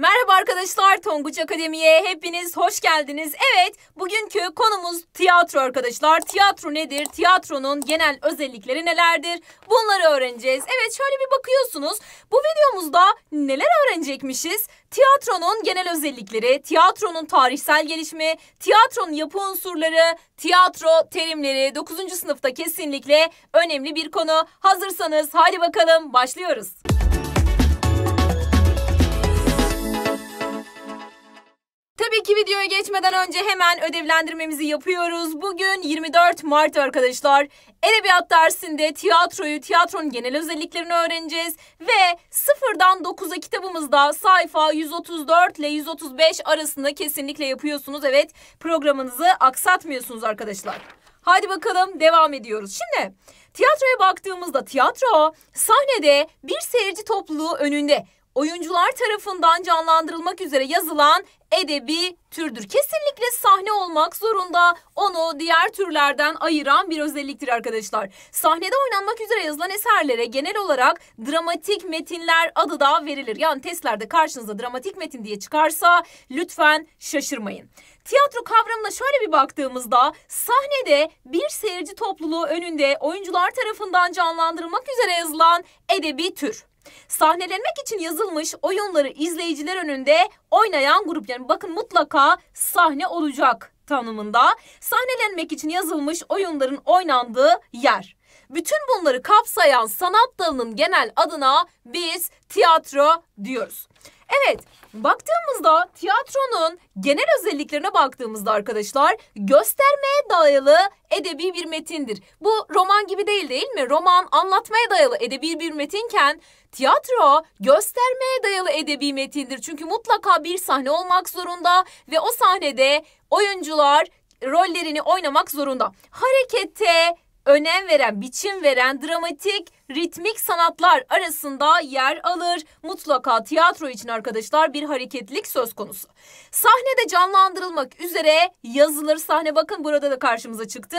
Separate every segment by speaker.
Speaker 1: Merhaba arkadaşlar, Tonguç Akademi'ye hepiniz hoş geldiniz. Evet, bugünkü konumuz tiyatro arkadaşlar. Tiyatro nedir? Tiyatronun genel özellikleri nelerdir? Bunları öğreneceğiz. Evet, şöyle bir bakıyorsunuz. Bu videomuzda neler öğrenecekmişiz? Tiyatronun genel özellikleri, tiyatronun tarihsel gelişimi, tiyatronun yapı unsurları, tiyatro terimleri 9. sınıfta kesinlikle önemli bir konu. Hazırsanız hadi bakalım başlıyoruz. Tabii ki videoya geçmeden önce hemen ödevlendirmemizi yapıyoruz. Bugün 24 Mart arkadaşlar. Edebiyat dersinde tiyatroyu, tiyatronun genel özelliklerini öğreneceğiz. Ve sıfırdan 9'a kitabımızda sayfa 134 ile 135 arasında kesinlikle yapıyorsunuz. Evet programınızı aksatmıyorsunuz arkadaşlar. Hadi bakalım devam ediyoruz. Şimdi tiyatroya baktığımızda tiyatro sahnede bir seyirci topluluğu önünde oyuncular tarafından canlandırılmak üzere yazılan edebi türdür. Kesinlikle sahne olmak zorunda onu diğer türlerden ayıran bir özelliktir arkadaşlar. Sahnede oynanmak üzere yazılan eserlere genel olarak dramatik metinler adı da verilir. Yani testlerde karşınıza dramatik metin diye çıkarsa lütfen şaşırmayın. Tiyatro kavramına şöyle bir baktığımızda sahnede bir seyirci topluluğu önünde oyuncular tarafından canlandırılmak üzere yazılan edebi tür. Sahnelenmek için yazılmış oyunları izleyiciler önünde oynayan grup yani bakın mutlaka sahne olacak tanımında sahnelenmek için yazılmış oyunların oynandığı yer. Bütün bunları kapsayan sanat dalının genel adına biz tiyatro diyoruz. Evet, baktığımızda tiyatronun genel özelliklerine baktığımızda arkadaşlar göstermeye dayalı edebi bir metindir. Bu roman gibi değil değil mi? Roman anlatmaya dayalı edebi bir metinken tiyatro göstermeye dayalı edebi metindir. Çünkü mutlaka bir sahne olmak zorunda ve o sahnede oyuncular rollerini oynamak zorunda. Harekete önem veren, biçim veren, dramatik ritmik sanatlar arasında yer alır. Mutlaka tiyatro için arkadaşlar bir hareketlik söz konusu. Sahnede canlandırılmak üzere yazılır sahne bakın burada da karşımıza çıktı.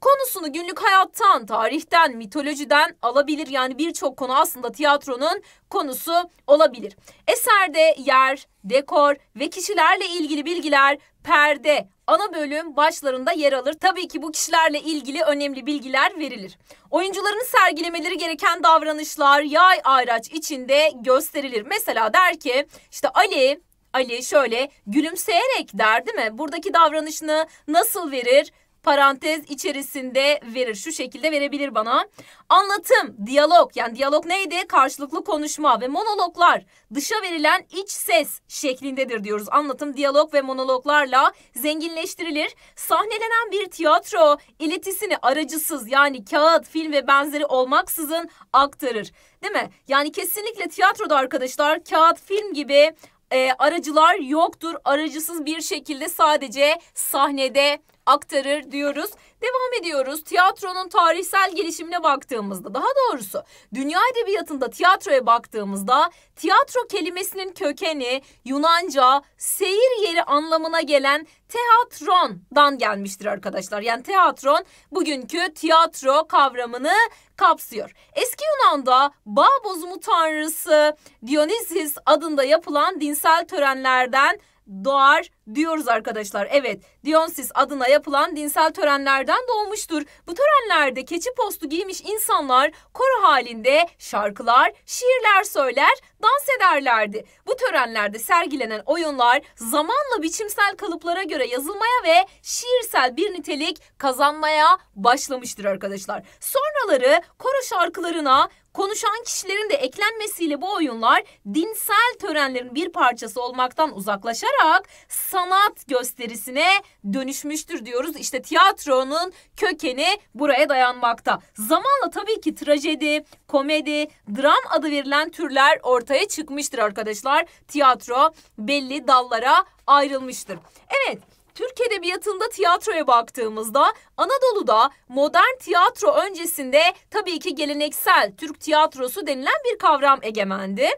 Speaker 1: Konusunu günlük hayattan, tarihten, mitolojiden alabilir. Yani birçok konu aslında tiyatronun konusu olabilir. Eserde yer, dekor ve kişilerle ilgili bilgiler perde ana bölüm başlarında yer alır. Tabii ki bu kişilerle ilgili önemli bilgiler verilir. Oyuncuların sergilemeleri gereken davranışlar yay ayraç içinde gösterilir. Mesela der ki işte Ali Ali şöyle gülümseyerek der değil mi? Buradaki davranışını nasıl verir? parantez içerisinde verir. Şu şekilde verebilir bana. Anlatım, diyalog yani diyalog neydi? Karşılıklı konuşma ve monologlar dışa verilen iç ses şeklindedir diyoruz. Anlatım, diyalog ve monologlarla zenginleştirilir. Sahnelenen bir tiyatro iletisini aracısız yani kağıt, film ve benzeri olmaksızın aktarır. Değil mi? Yani kesinlikle tiyatroda arkadaşlar kağıt, film gibi e, aracılar yoktur. Aracısız bir şekilde sadece sahnede aktarır diyoruz. Devam ediyoruz. Tiyatronun tarihsel gelişimine baktığımızda daha doğrusu dünya edebiyatında tiyatroya baktığımızda tiyatro kelimesinin kökeni Yunanca seyir yeri anlamına gelen teatrondan gelmiştir arkadaşlar. Yani teatron bugünkü tiyatro kavramını kapsıyor. Eski Yunan'da bağ bozumu tanrısı Dionysis adında yapılan dinsel törenlerden doğar diyoruz arkadaşlar. Evet Dionysus adına yapılan dinsel törenlerden doğmuştur. Bu törenlerde keçi postu giymiş insanlar koro halinde şarkılar, şiirler söyler dans ederlerdi. Bu törenlerde sergilenen oyunlar zamanla biçimsel kalıplara göre yazılmaya ve şiirsel bir nitelik kazanmaya başlamıştır arkadaşlar. Sonraları koro şarkılarına konuşan kişilerin de eklenmesiyle bu oyunlar dinsel törenlerin bir parçası olmaktan uzaklaşarak sanat gösterisine dönüşmüştür diyoruz. İşte tiyatronun kökeni buraya dayanmakta. Zamanla tabii ki trajedi, komedi, dram adı verilen türler ortaya ortaya çıkmıştır arkadaşlar. Tiyatro belli dallara ayrılmıştır. Evet, Türk Edebiyatı'nda tiyatroya baktığımızda Anadolu'da modern tiyatro öncesinde tabii ki geleneksel Türk tiyatrosu denilen bir kavram egemendi.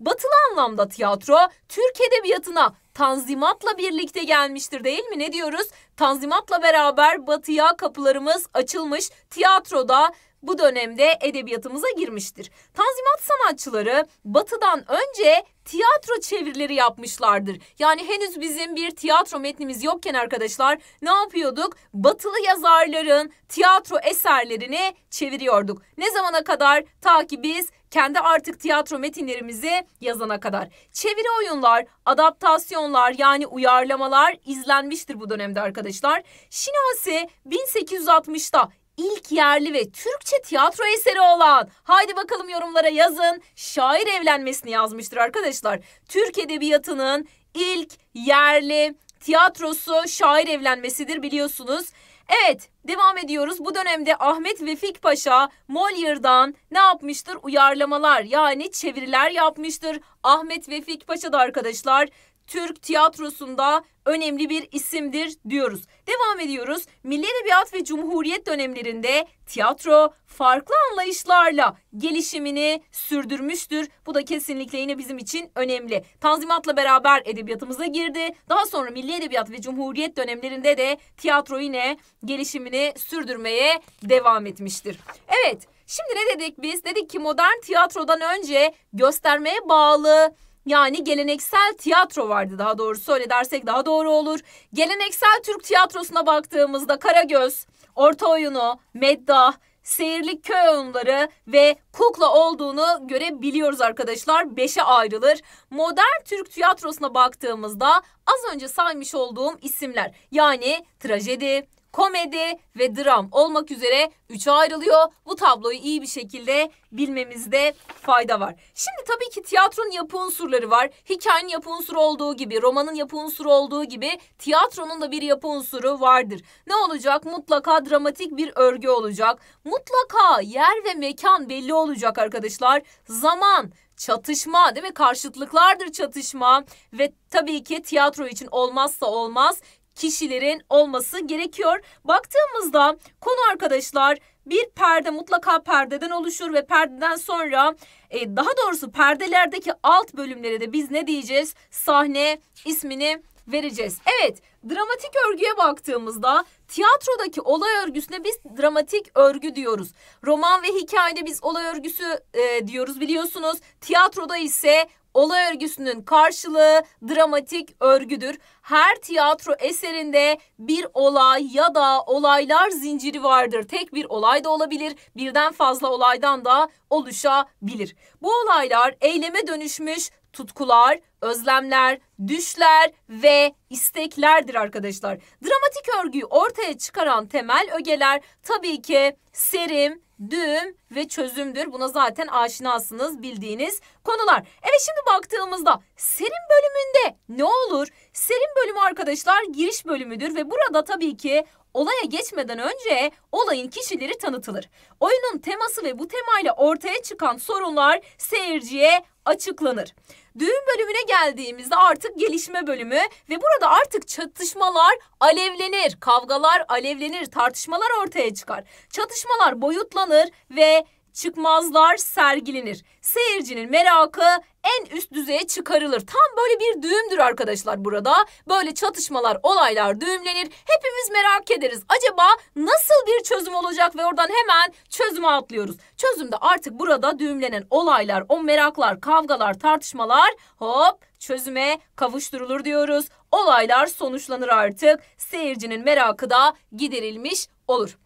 Speaker 1: Batılı anlamda tiyatro Türk Edebiyatı'na Tanzimat'la birlikte gelmiştir değil mi? Ne diyoruz? Tanzimat'la beraber batıya kapılarımız açılmış. Tiyatroda bu dönemde edebiyatımıza girmiştir. Tanzimat sanatçıları batıdan önce tiyatro çevirileri yapmışlardır. Yani henüz bizim bir tiyatro metnimiz yokken arkadaşlar ne yapıyorduk? Batılı yazarların tiyatro eserlerini çeviriyorduk. Ne zamana kadar? Ta ki biz kendi artık tiyatro metinlerimizi yazana kadar. Çeviri oyunlar, adaptasyonlar yani uyarlamalar izlenmiştir bu dönemde arkadaşlar. Şinasi 1860'da ilk yerli ve Türkçe tiyatro eseri olan haydi bakalım yorumlara yazın şair evlenmesini yazmıştır arkadaşlar. Türk Edebiyatı'nın ilk yerli tiyatrosu şair evlenmesidir biliyorsunuz. Evet devam ediyoruz. Bu dönemde Ahmet Vefik Paşa Molière'dan ne yapmıştır? Uyarlamalar yani çeviriler yapmıştır. Ahmet Vefik Paşa da arkadaşlar Türk tiyatrosunda önemli bir isimdir diyoruz. Devam ediyoruz. Milli Edebiyat ve Cumhuriyet dönemlerinde tiyatro farklı anlayışlarla gelişimini sürdürmüştür. Bu da kesinlikle yine bizim için önemli. Tanzimatla beraber edebiyatımıza girdi. Daha sonra Milli Edebiyat ve Cumhuriyet dönemlerinde de tiyatro yine gelişimini sürdürmeye devam etmiştir. Evet, şimdi ne dedik biz? Dedik ki modern tiyatrodan önce göstermeye bağlı yani geleneksel tiyatro vardı daha doğrusu öyle dersek daha doğru olur. Geleneksel Türk tiyatrosuna baktığımızda Karagöz, Orta Oyunu, Meddah, Seyirlik köy oyunları ve kukla olduğunu görebiliyoruz arkadaşlar. Beşe ayrılır. Modern Türk tiyatrosuna baktığımızda az önce saymış olduğum isimler yani trajedi, komedi ve dram olmak üzere üçe ayrılıyor. Bu tabloyu iyi bir şekilde bilmemizde fayda var. Şimdi tabii ki tiyatronun yapı unsurları var. Hikayenin yapı unsuru olduğu gibi, romanın yapı unsuru olduğu gibi tiyatronun da bir yapı unsuru vardır. Ne olacak? Mutlaka dramatik bir örgü olacak. Mutlaka yer ve mekan belli olacak arkadaşlar. Zaman, çatışma değil mi? Karşıtlıklardır çatışma ve tabii ki tiyatro için olmazsa olmaz kişilerin olması gerekiyor. Baktığımızda konu arkadaşlar bir perde mutlaka perdeden oluşur ve perdeden sonra e, daha doğrusu perdelerdeki alt bölümlere de biz ne diyeceğiz? Sahne ismini vereceğiz. Evet, dramatik örgüye baktığımızda tiyatrodaki olay örgüsüne biz dramatik örgü diyoruz. Roman ve hikayede biz olay örgüsü e, diyoruz biliyorsunuz. Tiyatroda ise olay örgüsünün karşılığı dramatik örgüdür her tiyatro eserinde bir olay ya da olaylar zinciri vardır. Tek bir olay da olabilir, birden fazla olaydan da oluşabilir. Bu olaylar eyleme dönüşmüş tutkular, özlemler, düşler ve isteklerdir arkadaşlar. Dramatik örgüyü ortaya çıkaran temel ögeler tabii ki serim, düğüm ve çözümdür. Buna zaten aşinasınız bildiğiniz konular. Evet şimdi baktığımızda serim bölümünde ne olur? Serim bölümünde bölümü arkadaşlar giriş bölümüdür ve burada tabii ki olaya geçmeden önce olayın kişileri tanıtılır. Oyunun teması ve bu temayla ortaya çıkan sorunlar seyirciye açıklanır. Düğün bölümüne geldiğimizde artık gelişme bölümü ve burada artık çatışmalar alevlenir, kavgalar alevlenir, tartışmalar ortaya çıkar. Çatışmalar boyutlanır ve çıkmazlar sergilenir. Seyircinin merakı en üst düzeye çıkarılır. Tam böyle bir düğümdür arkadaşlar burada. Böyle çatışmalar, olaylar düğümlenir. Hepimiz merak ederiz. Acaba nasıl bir çözüm olacak ve oradan hemen çözüme atlıyoruz. Çözümde artık burada düğümlenen olaylar, o meraklar, kavgalar, tartışmalar hop çözüme kavuşturulur diyoruz. Olaylar sonuçlanır artık. Seyircinin merakı da giderilmiş olur.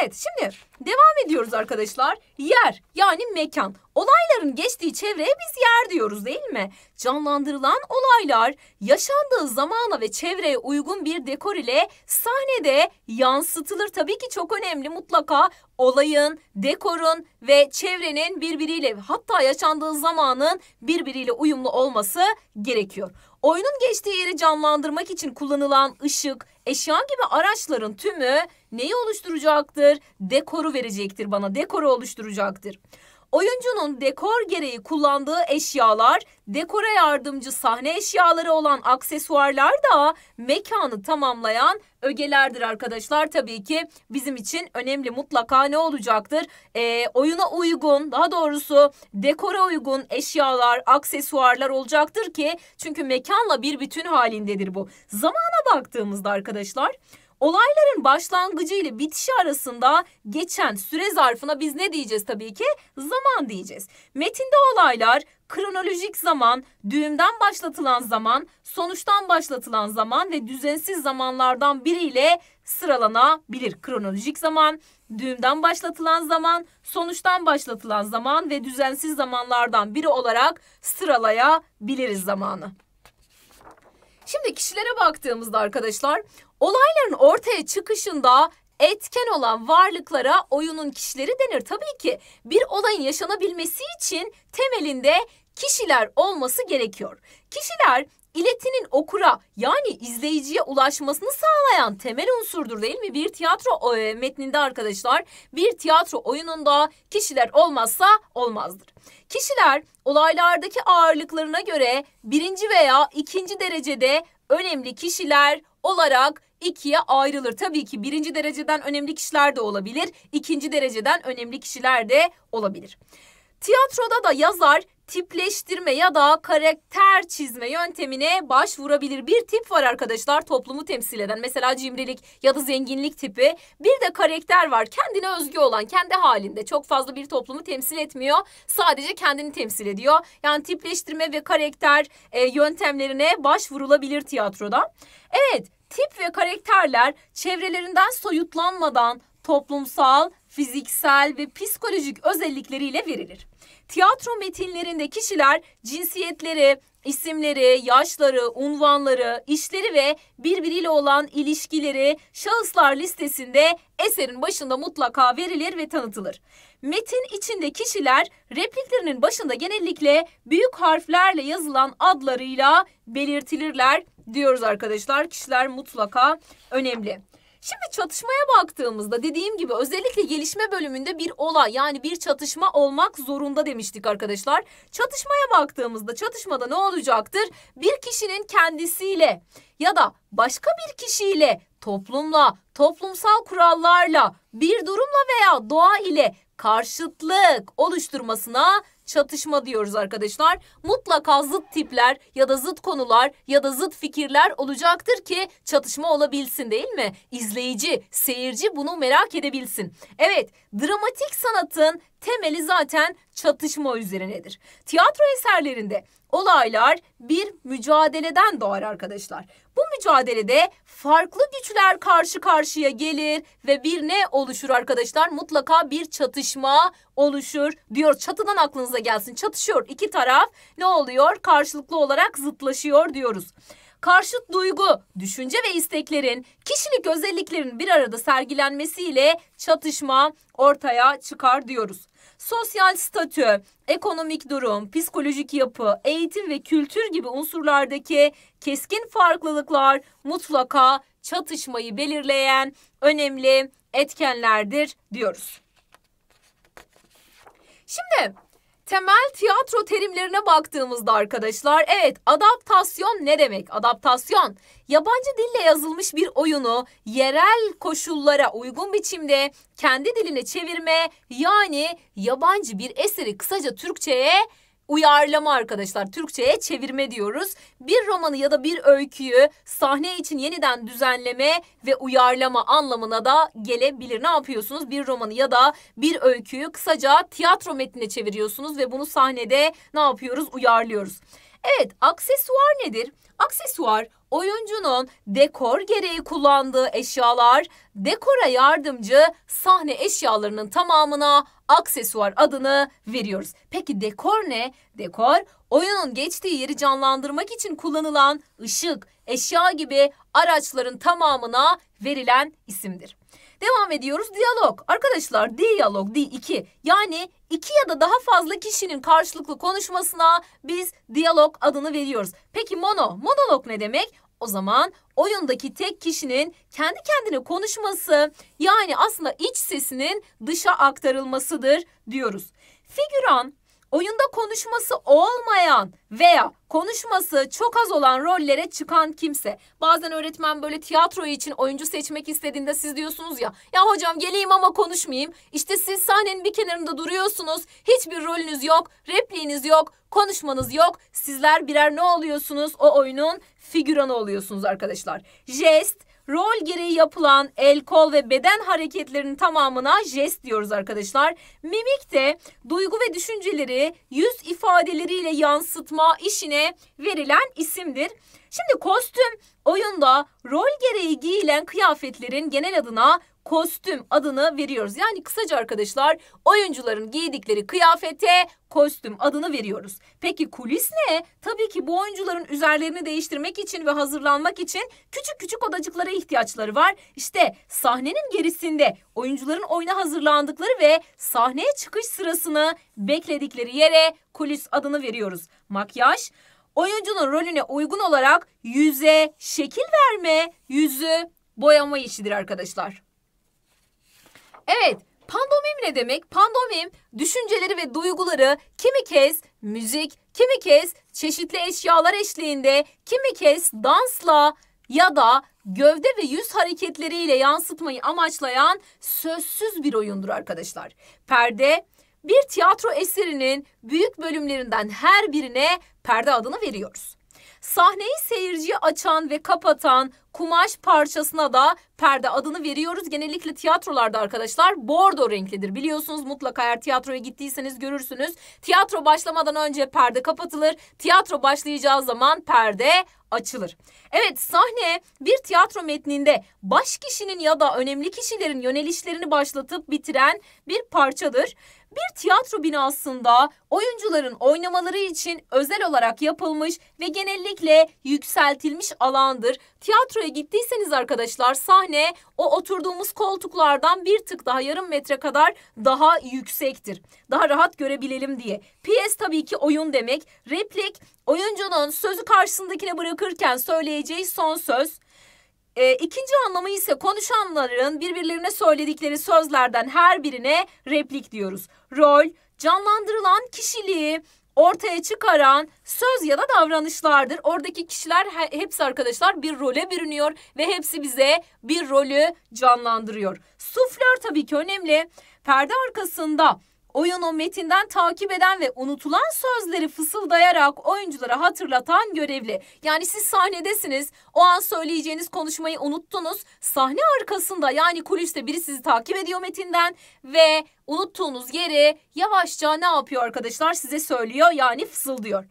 Speaker 1: Evet şimdi devam ediyoruz arkadaşlar. Yer yani mekan. Olayların geçtiği çevreye biz yer diyoruz değil mi? Canlandırılan olaylar yaşandığı zamana ve çevreye uygun bir dekor ile sahnede yansıtılır. Tabii ki çok önemli mutlaka olayın, dekorun ve çevrenin birbiriyle hatta yaşandığı zamanın birbiriyle uyumlu olması gerekiyor. Oyunun geçtiği yeri canlandırmak için kullanılan ışık, Eşya gibi araçların tümü neyi oluşturacaktır? Dekoru verecektir bana. Dekoru oluşturacaktır. Oyuncunun dekor gereği kullandığı eşyalar, dekora yardımcı sahne eşyaları olan aksesuarlar da mekanı tamamlayan ögelerdir arkadaşlar. Tabii ki bizim için önemli mutlaka ne olacaktır? E, oyuna uygun daha doğrusu dekora uygun eşyalar, aksesuarlar olacaktır ki çünkü mekanla bir bütün halindedir bu. Zamana baktığımızda arkadaşlar... Olayların başlangıcı ile bitişi arasında geçen süre zarfına biz ne diyeceğiz tabii ki? Zaman diyeceğiz. Metinde olaylar kronolojik zaman, düğümden başlatılan zaman, sonuçtan başlatılan zaman ve düzensiz zamanlardan biriyle sıralanabilir. Kronolojik zaman, düğümden başlatılan zaman, sonuçtan başlatılan zaman ve düzensiz zamanlardan biri olarak sıralayabiliriz zamanı. Şimdi kişilere baktığımızda arkadaşlar Olayların ortaya çıkışında etken olan varlıklara oyunun kişileri denir. Tabii ki bir olayın yaşanabilmesi için temelinde kişiler olması gerekiyor. Kişiler iletinin okura yani izleyiciye ulaşmasını sağlayan temel unsurdur değil mi? Bir tiyatro e, metninde arkadaşlar bir tiyatro oyununda kişiler olmazsa olmazdır. Kişiler olaylardaki ağırlıklarına göre birinci veya ikinci derecede önemli kişiler olarak ikiye ayrılır. Tabii ki birinci dereceden önemli kişiler de olabilir, ikinci dereceden önemli kişiler de olabilir. Tiyatroda da yazar tipleştirme ya da karakter çizme yöntemine başvurabilir. Bir tip var arkadaşlar toplumu temsil eden. Mesela cimrilik ya da zenginlik tipi. Bir de karakter var. Kendine özgü olan, kendi halinde. Çok fazla bir toplumu temsil etmiyor. Sadece kendini temsil ediyor. Yani tipleştirme ve karakter e, yöntemlerine başvurulabilir tiyatroda. Evet, tip ve karakterler çevrelerinden soyutlanmadan toplumsal, fiziksel ve psikolojik özellikleriyle verilir. Tiyatro metinlerinde kişiler cinsiyetleri, isimleri, yaşları, unvanları, işleri ve birbiriyle olan ilişkileri şahıslar listesinde eserin başında mutlaka verilir ve tanıtılır. Metin içinde kişiler repliklerinin başında genellikle büyük harflerle yazılan adlarıyla belirtilirler diyoruz arkadaşlar. Kişiler mutlaka önemli. Şimdi çatışmaya baktığımızda dediğim gibi özellikle gelişme bölümünde bir olay yani bir çatışma olmak zorunda demiştik arkadaşlar. Çatışmaya baktığımızda çatışmada ne olacaktır? Bir kişinin kendisiyle ya da başka bir kişiyle toplumla, toplumsal kurallarla, bir durumla veya doğa ile karşıtlık oluşturmasına çatışma diyoruz arkadaşlar. Mutlaka zıt tipler ya da zıt konular ya da zıt fikirler olacaktır ki çatışma olabilsin değil mi? İzleyici, seyirci bunu merak edebilsin. Evet, dramatik sanatın temeli zaten çatışma üzerinedir. Tiyatro eserlerinde olaylar bir mücadeleden doğar arkadaşlar. Bu mücadelede farklı güçler karşı karşıya gelir ve bir ne oluşur arkadaşlar? Mutlaka bir çatışma oluşur diyor. Çatıdan aklınıza gelsin. Çatışıyor iki taraf. Ne oluyor? Karşılıklı olarak zıtlaşıyor diyoruz karşıt duygu, düşünce ve isteklerin, kişilik özelliklerin bir arada sergilenmesiyle çatışma ortaya çıkar diyoruz sosyal statü, ekonomik durum, psikolojik yapı, eğitim ve kültür gibi unsurlardaki keskin farklılıklar mutlaka çatışmayı belirleyen önemli etkenlerdir diyoruz. Şimdi temel tiyatro terimlerine baktığımızda arkadaşlar evet adaptasyon ne demek? Adaptasyon yabancı dille yazılmış bir oyunu yerel koşullara uygun biçimde kendi diline çevirme yani yabancı bir eseri kısaca Türkçe'ye uyarlama arkadaşlar. Türkçe'ye çevirme diyoruz. Bir romanı ya da bir öyküyü sahne için yeniden düzenleme ve uyarlama anlamına da gelebilir. Ne yapıyorsunuz? Bir romanı ya da bir öyküyü kısaca tiyatro metnine çeviriyorsunuz ve bunu sahnede ne yapıyoruz? Uyarlıyoruz. Evet, aksesuar nedir? Aksesuar oyuncunun dekor gereği kullandığı eşyalar, dekora yardımcı sahne eşyalarının tamamına aksesuar adını veriyoruz. Peki dekor ne? Dekor oyunun geçtiği yeri canlandırmak için kullanılan ışık, eşya gibi araçların tamamına verilen isimdir. Devam ediyoruz. Diyalog. Arkadaşlar diyalog di iki. yani iki ya da daha fazla kişinin karşılıklı konuşmasına biz diyalog adını veriyoruz. Peki mono, monolog ne demek? O zaman oyundaki tek kişinin kendi kendine konuşması yani aslında iç sesinin dışa aktarılmasıdır diyoruz. Figüran oyunda konuşması olmayan veya konuşması çok az olan rollere çıkan kimse. Bazen öğretmen böyle tiyatro için oyuncu seçmek istediğinde siz diyorsunuz ya ya hocam geleyim ama konuşmayayım. İşte siz sahnenin bir kenarında duruyorsunuz. Hiçbir rolünüz yok, repliğiniz yok, konuşmanız yok. Sizler birer ne oluyorsunuz? O oyunun figüranı oluyorsunuz arkadaşlar. Jest, rol gereği yapılan el, kol ve beden hareketlerinin tamamına jest diyoruz arkadaşlar. Mimik de duygu ve düşünceleri yüz ifadeleriyle yansıtma işine verilen isimdir. Şimdi kostüm oyunda rol gereği giyilen kıyafetlerin genel adına kostüm adını veriyoruz. Yani kısaca arkadaşlar oyuncuların giydikleri kıyafete kostüm adını veriyoruz. Peki kulis ne? Tabii ki bu oyuncuların üzerlerini değiştirmek için ve hazırlanmak için küçük küçük odacıklara ihtiyaçları var. İşte sahnenin gerisinde oyuncuların oyuna hazırlandıkları ve sahneye çıkış sırasını bekledikleri yere kulis adını veriyoruz. Makyaj oyuncunun rolüne uygun olarak yüze şekil verme, yüzü boyama işidir arkadaşlar. Evet, pandomim ne demek? Pandomim, düşünceleri ve duyguları kimi kez müzik, kimi kez çeşitli eşyalar eşliğinde, kimi kez dansla ya da gövde ve yüz hareketleriyle yansıtmayı amaçlayan sözsüz bir oyundur arkadaşlar. Perde bir tiyatro eserinin büyük bölümlerinden her birine perde adını veriyoruz. Sahneyi seyirciye açan ve kapatan kumaş parçasına da perde adını veriyoruz. Genellikle tiyatrolarda arkadaşlar bordo renklidir. Biliyorsunuz mutlaka eğer tiyatroya gittiyseniz görürsünüz. Tiyatro başlamadan önce perde kapatılır. Tiyatro başlayacağı zaman perde açılır. Evet sahne bir tiyatro metninde baş kişinin ya da önemli kişilerin yönelişlerini başlatıp bitiren bir parçadır bir tiyatro binasında oyuncuların oynamaları için özel olarak yapılmış ve genellikle yükseltilmiş alandır. Tiyatroya gittiyseniz arkadaşlar sahne o oturduğumuz koltuklardan bir tık daha yarım metre kadar daha yüksektir. Daha rahat görebilelim diye. Piyes tabii ki oyun demek. Replik oyuncunun sözü karşısındakine bırakırken söyleyeceği son söz. E, ikinci anlamı ise konuşanların birbirlerine söyledikleri sözlerden her birine replik diyoruz. Rol, canlandırılan kişiliği ortaya çıkaran söz ya da davranışlardır. Oradaki kişiler hepsi arkadaşlar bir role bürünüyor ve hepsi bize bir rolü canlandırıyor. Suflör tabii ki önemli. Perde arkasında oyunu metinden takip eden ve unutulan sözleri fısıldayarak oyunculara hatırlatan görevli. Yani siz sahnedesiniz, o an söyleyeceğiniz konuşmayı unuttunuz. Sahne arkasında yani kuliste biri sizi takip ediyor metinden ve unuttuğunuz yeri yavaşça ne yapıyor arkadaşlar size söylüyor yani fısıldıyor.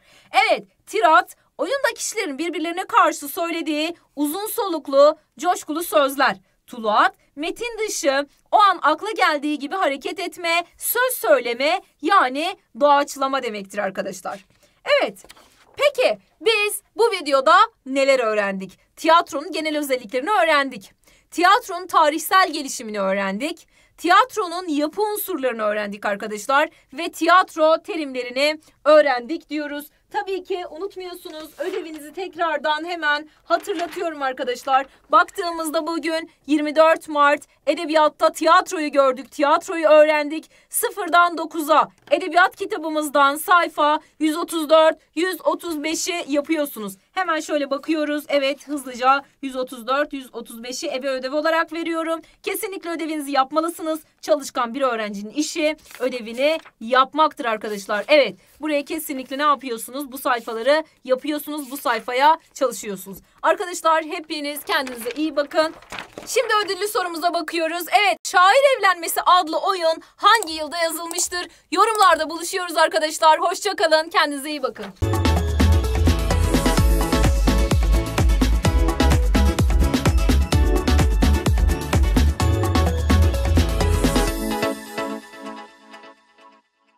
Speaker 1: Evet, tirat oyunda kişilerin birbirlerine karşı söylediği uzun soluklu, coşkulu sözler. Tuluat, metin dışı, o an akla geldiği gibi hareket etme, söz söyleme yani doğaçlama demektir arkadaşlar. Evet, peki biz bu videoda neler öğrendik? Tiyatronun genel özelliklerini öğrendik. Tiyatronun tarihsel gelişimini öğrendik. Tiyatronun yapı unsurlarını öğrendik arkadaşlar ve tiyatro terimlerini öğrendik diyoruz. Tabii ki unutmuyorsunuz ödevinizi tekrardan hemen hatırlatıyorum arkadaşlar. Baktığımızda bugün 24 Mart edebiyatta tiyatroyu gördük, tiyatroyu öğrendik. Sıfırdan 9'a edebiyat kitabımızdan sayfa 134-135'i yapıyorsunuz. Hemen şöyle bakıyoruz. Evet hızlıca 134, 135'i eve ödev olarak veriyorum. Kesinlikle ödevinizi yapmalısınız. Çalışkan bir öğrencinin işi ödevini yapmaktır arkadaşlar. Evet buraya kesinlikle ne yapıyorsunuz? Bu sayfaları yapıyorsunuz. Bu sayfaya çalışıyorsunuz. Arkadaşlar hepiniz kendinize iyi bakın. Şimdi ödüllü sorumuza bakıyoruz. Evet, Şair Evlenmesi adlı oyun hangi yılda yazılmıştır? Yorumlarda buluşuyoruz arkadaşlar. Hoşçakalın, kendinize iyi bakın.